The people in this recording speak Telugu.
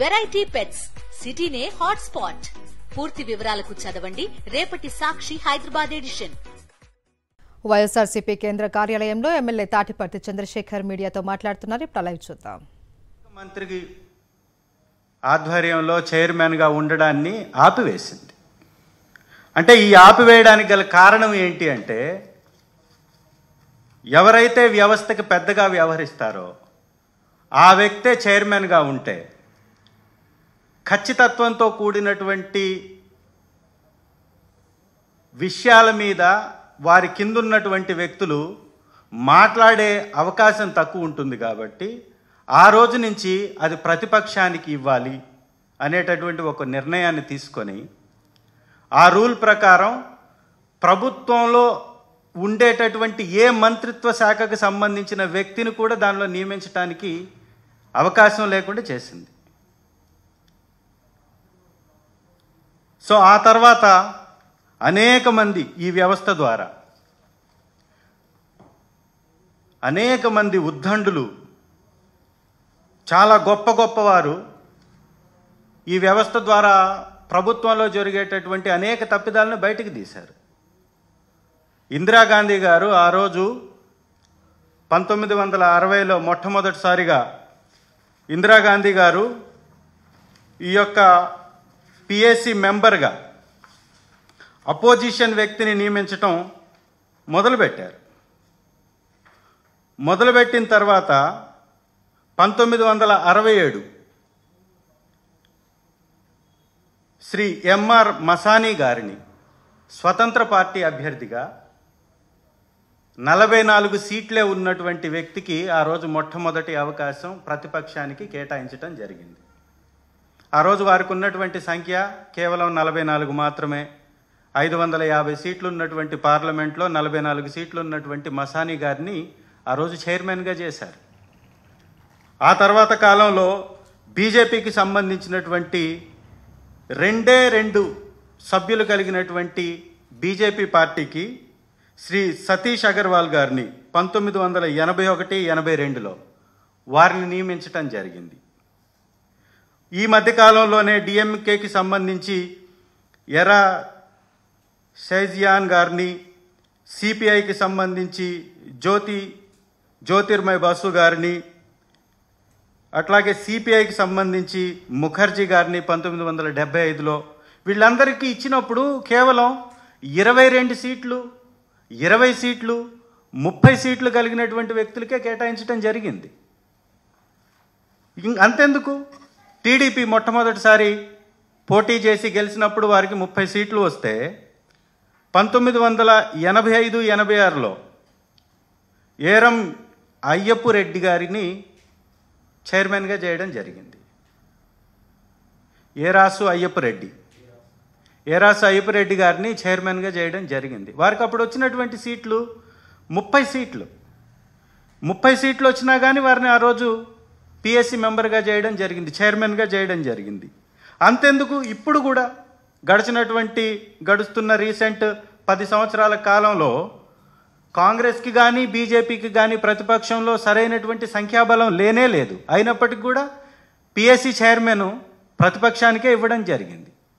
వెరైటీ పెట్స్ సిటీనే హాట్ స్పాట్ పూర్తి వివరాలకు చదవండి రేపటి సాక్షి హైదరాబాద్ ఎడిషన్ వైఎస్ఆర్సీపీ కేంద్ర కార్యాలయంలో ఎమ్మెల్యే తాటిపర్తి చంద్రశేఖర్ మీడియాతో మాట్లాడుతున్నారు ఇప్పుడు చూద్దాం మంత్రికి ఆధ్వర్యంలో చైర్మన్గా ఉండడాన్ని ఆపివేసింది అంటే ఈ ఆపివేయడానికి గల కారణం ఏంటి అంటే ఎవరైతే వ్యవస్థకి పెద్దగా వ్యవహరిస్తారో ఆ వ్యక్తే చైర్మన్గా ఉంటే ఖచ్చితత్వంతో కూడినటువంటి విషయాల మీద వారి కిందున్నటువంటి వ్యక్తులు మాట్లాడే అవకాశం తక్కువ ఉంటుంది కాబట్టి ఆ రోజు నుంచి అది ప్రతిపక్షానికి ఇవ్వాలి అనేటటువంటి ఒక నిర్ణయాన్ని తీసుకొని ఆ రూల్ ప్రకారం ప్రభుత్వంలో ఉండేటటువంటి ఏ మంత్రిత్వ శాఖకు సంబంధించిన వ్యక్తిని కూడా దానిలో నియమించడానికి అవకాశం లేకుండా చేసింది సో ఆ తర్వాత అనేక మంది ఈ వ్యవస్థ ద్వారా అనేక మంది ఉద్దండులు చాలా గొప్ప గొప్పవారు ఈ వ్యవస్థ ద్వారా ప్రభుత్వంలో జరిగేటటువంటి అనేక తప్పిదాలను బయటకు తీశారు ఇందిరాగాంధీ గారు ఆ రోజు పంతొమ్మిది వందల అరవైలో మొట్టమొదటిసారిగా ఇందిరాగాంధీ గారు ఈ యొక్క పిఏసి మెంబర్గా అపోజిషన్ వ్యక్తిని నియమించటం మొదలుపెట్టారు మొదలుపెట్టిన తర్వాత పంతొమ్మిది వందల అరవై ఏడు శ్రీ ఎంఆర్ మసానీ గారిని స్వతంత్ర పార్టీ అభ్యర్థిగా నలభై నాలుగు సీట్లే ఉన్నటువంటి వ్యక్తికి ఆ రోజు మొట్టమొదటి అవకాశం ప్రతిపక్షానికి కేటాయించడం జరిగింది ఆ రోజు వారికి ఉన్నటువంటి సంఖ్య కేవలం నలభై నాలుగు మాత్రమే ఐదు వందల యాభై సీట్లు ఉన్నటువంటి పార్లమెంట్లో నలభై నాలుగు సీట్లు ఉన్నటువంటి మసానీ గారిని ఆ రోజు చైర్మన్గా చేశారు ఆ తర్వాత కాలంలో బీజేపీకి సంబంధించినటువంటి రెండే రెండు సభ్యులు కలిగినటువంటి బీజేపీ పార్టీకి శ్రీ సతీష్ అగర్వాల్ గారిని పంతొమ్మిది వందల ఎనభై ఒకటి ఎనభై రెండులో వారిని నియమించటం జరిగింది ఈ మధ్యకాలంలోనే డిఎంకేకి సంబంధించి ఎరా షైజియాన్ గారిని సిపిఐకి సంబంధించి జ్యోతి జ్యోతిర్మయ్ బాసు గారిని అట్లాగే సిపిఐకి సంబంధించి ముఖర్జీ గారిని పంతొమ్మిది వందల డెబ్బై ఐదులో వీళ్ళందరికీ ఇచ్చినప్పుడు కేవలం ఇరవై రెండు సీట్లు ఇరవై సీట్లు ముప్పై సీట్లు కలిగినటువంటి వ్యక్తులకే కేటాయించడం జరిగింది అంతెందుకు టీడీపీ మొట్టమొదటిసారి పోటీ చేసి గెలిచినప్పుడు వారికి ముప్పై సీట్లు వస్తే పంతొమ్మిది వందల ఎనభై ఐదు ఎనభై ఆరులో ఏరం అయ్యప్పు రెడ్డి గారిని చైర్మన్గా చేయడం జరిగింది ఏరాసు అయ్యప్ప రెడ్డి ఏరాసు అయ్యప్ప రెడ్డి గారిని చైర్మన్గా చేయడం జరిగింది వారికి అప్పుడు వచ్చినటువంటి సీట్లు ముప్పై సీట్లు ముప్పై సీట్లు వచ్చినా కానీ వారిని ఆ రోజు పిఎస్సి మెంబర్గా చేయడం జరిగింది చైర్మన్గా చేయడం జరిగింది అంతెందుకు ఇప్పుడు కూడా గడిచినటువంటి గడుస్తున్న రీసెంట్ పది సంవత్సరాల కాలంలో కాంగ్రెస్కి కానీ బీజేపీకి కానీ ప్రతిపక్షంలో సరైనటువంటి సంఖ్యాబలం లేనే లేదు అయినప్పటికీ కూడా పిఎస్సి చైర్మన్ ప్రతిపక్షానికే ఇవ్వడం జరిగింది